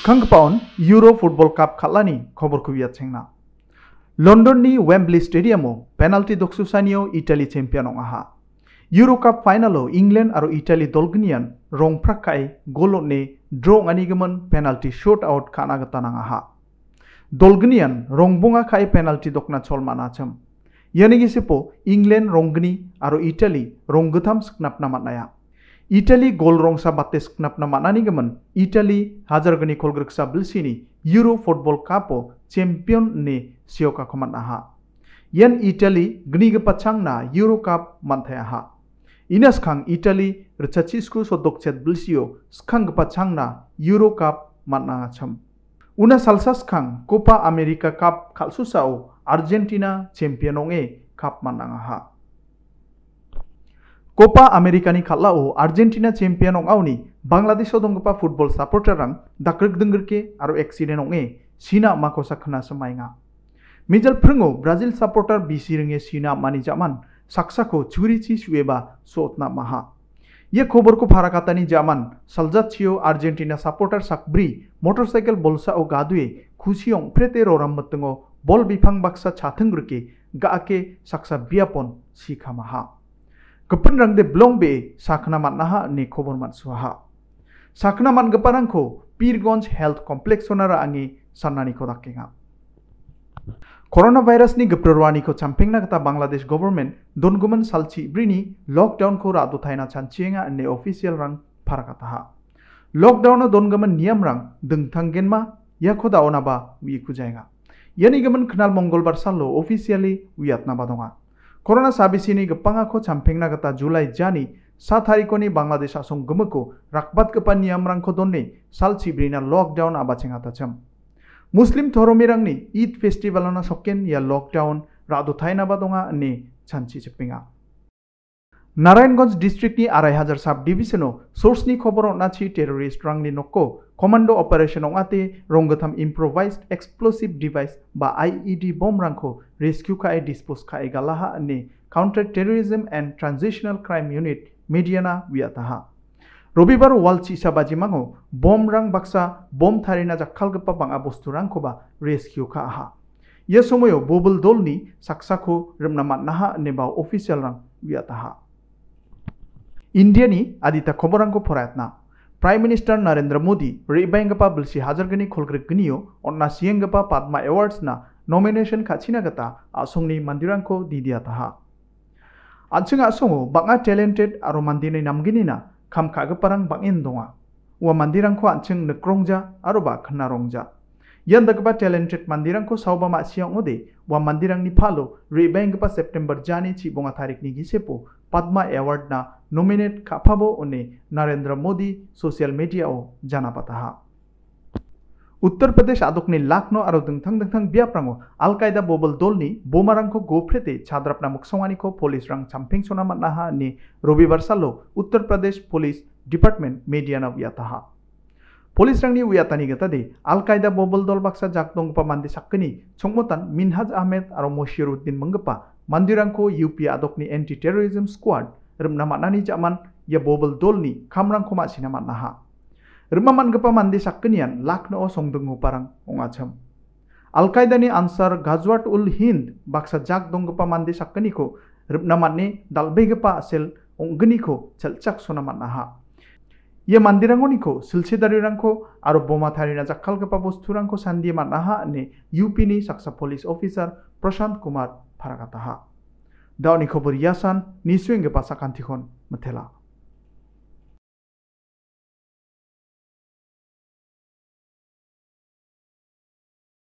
स्कंकपाउन euro football cup खालानि खबरखौ London की वेम्बली स्टेडियम पेनाल्टी दक्सुसानियाव इटालि चेम्पियन आहा यूरो कप फाइनालाव इंलेंड आरो इटालि दलगनियान रंफ्राखाय गोल ने आनिगमन पेनाल्टी शूट आउट खानागतानां आहा दलगनियान रंबुङाखाय पेनाल्टि दकना चलमानाचम यानिगिसिपो इंलेंड रंगनि आरो इटालि रंगथाम सकनापना मातनाया Italy gol rongsa bates knap na manani gaman Italy hajar gani kolgriksa bilsini Euro Football Cup champion ne sioka koman aha. Yan Italy gni gepacang na Euro Cup mantai aha. Inas kang Italy rchachisku sodok dokchet bilsio skang gepacang na Euro Cup manna cham. Una salsa skang Copa America Cup kalsusao Argentina champion onge cup manang aha. Copa अमेरिकानि खालाओ Argentina champion अंगाउनि बांग्लादेशआव दंगपा football सापोर्टारां दाकृक दंगरके आरो accident अंगे सीना माखसा खोनासमायङा मिजल फ्रोङो ब्राजिल सापोर्टार बिसिरोङे सीना को साक्साखौ छुरिचि सुएबा सतना माहा ये खबरखौ फाराकातानि जामान सालजाथियो आर्जेंटिना सापोर्टार साकब्रि मटरसाइकेल बलसाआव गादुए खुसियं फ्रेते ररामबोतोङो बल बिफां बाक्सा छाथोंग्रोके गाके सक्सा साक्सा सीखा महा Kepen rang de blong be sakna mannaha ni साखना mansuha. Sakna man gaparang ko Pirgonj Health Complex onara angi sannani ko dakenga. Corona virus नि गप्रवानी को चंपिंग नगता बांग्लादेश गवर्नमेंट दोनगुमन सालची ब्रिनी लॉकडाउन को रादु थाइना चांचिएंगा ने ऑफिशियल रंग फरकता हा लॉकडाउन दोनगमन नियम रंग दंगथंगेन मा यह खुद आओ ना बा वी कुजाएगा यह निगमन खनाल मंगलवार सालो ऑफिशियली वियतनाबा दोंगा कोरोना साबिसिनी गप्पाङाको छाम्फेङना गता जुलाई जानी सात तारिकको नि बङ्गलादेश आसोङ गुमुको राखपात गप्पा नियम दोन्ने साल छिब्रिना लकडाउन आबा छेङा मुस्लिम थरोमी राङनि ईद फेस्टिभल सकेन या लकडाउन रादो थाइनाबा अनि નારાયણગંજ ડિસ્ટ્રિક્ટની આરાઈ હાજર સાબ ડિવિઝનો સોર્સની ખબરો નાછી ટેરરિસ્ટ રાંગની નોક્કો কমান্ডো অপারেশন আতে રોંગથમ ઇમ્પ્રોવાઇઝડ এক্সপ্লোসিভ ডিভাইস বা আইইডি বোম e রাংখো রেস্কিউ খায় ডিসপোজ খায় গালাহা নে counter terrorism and transitional crime unit মিডিয়ানা উয়াতাহা রবিবার ওয়ালচি ইসাবাজি মাঙো বোম রং বাক্সা বোম থারিনা জাক্ষালগপ্পা বাঙা বস্তু রাংখোবা রেস্কিউ খা আহা ইয়ে সময়ও বোবল দলনি সাকসাখো রমনা মান্নাহা নেবা অফিসিয়াল রাং উয়াতাহা इंडिया आदिता खबरांगो फरायतना प्राइम मिनिस्टर नरेंद्र मोदी रिबायंगपा बुलसी हाजरगनी खोलग्रिगनियो अन्ना सियंगपा पद्मा एवार्ड्स ना नॉमिनेशन मंदिर को मंदिरांको दिदियाताहा आजों आसंगो और मंदिर आरो खाम नामगिनिना खामखागोपारां बाङिन दङा वा को आजों नोक्रंजा और बा खोनारंजा यंदगबा टेलेंटेड मंदिरांको को मासियां उदे वा मंदिर फालो रिबायंगपा सेप्टेम्बर जानि चिबङा तारीख गिसेपो પદ્મા એવોર્ડના નોમિનેટ કાફાબો અને નરેન્દ્ર મોદી સોશિયલ મીડિયાઓ જાનાપાતા હા উত্তর প্রদেশ আদকনি লাকনো আরো দুংথং দুংথং বিয়াপ্রাঙ্গ আল কায়দা ববল দলনি বোমারাংখ গোফ্রেতে ছাদ্রাপনা মুকসংআনিখ পুলিশ রং চাম্পিং সোনামা নাহা নি রবিবার সালো উত্তর প্রদেশ পুলিশ ডিপার্টমেন্ট মিডিয়ানাও ইয়াতাহা Polis rangni wiatani gata di Al Qaeda bobol dol baksa jak dong pemandi sakni cungmutan Minhaj Ahmed aro Moshiruddin menggepa mandirangko UP adokni anti terrorism squad remna maknani jaman ya bobol dol ni kamrangko mak sinama naha remna manggepa mandi sakkenian lakno o songdengu parang ong acam Al Qaeda ni ansar Ghazwat ul Hind baksa jak dong gepa mandi sakkeniko remna manne dalbe gepa asil, ong geniko cel cak sunama ha. Ia mandirango niko silsidariranko aro boma tarina jakkal kapa bosturanko sandi manaha ne UP ni saksa police officer Prashant Kumar Pharakataha. Dao ni khobor yasan nisuing ke pasakan tihon metela.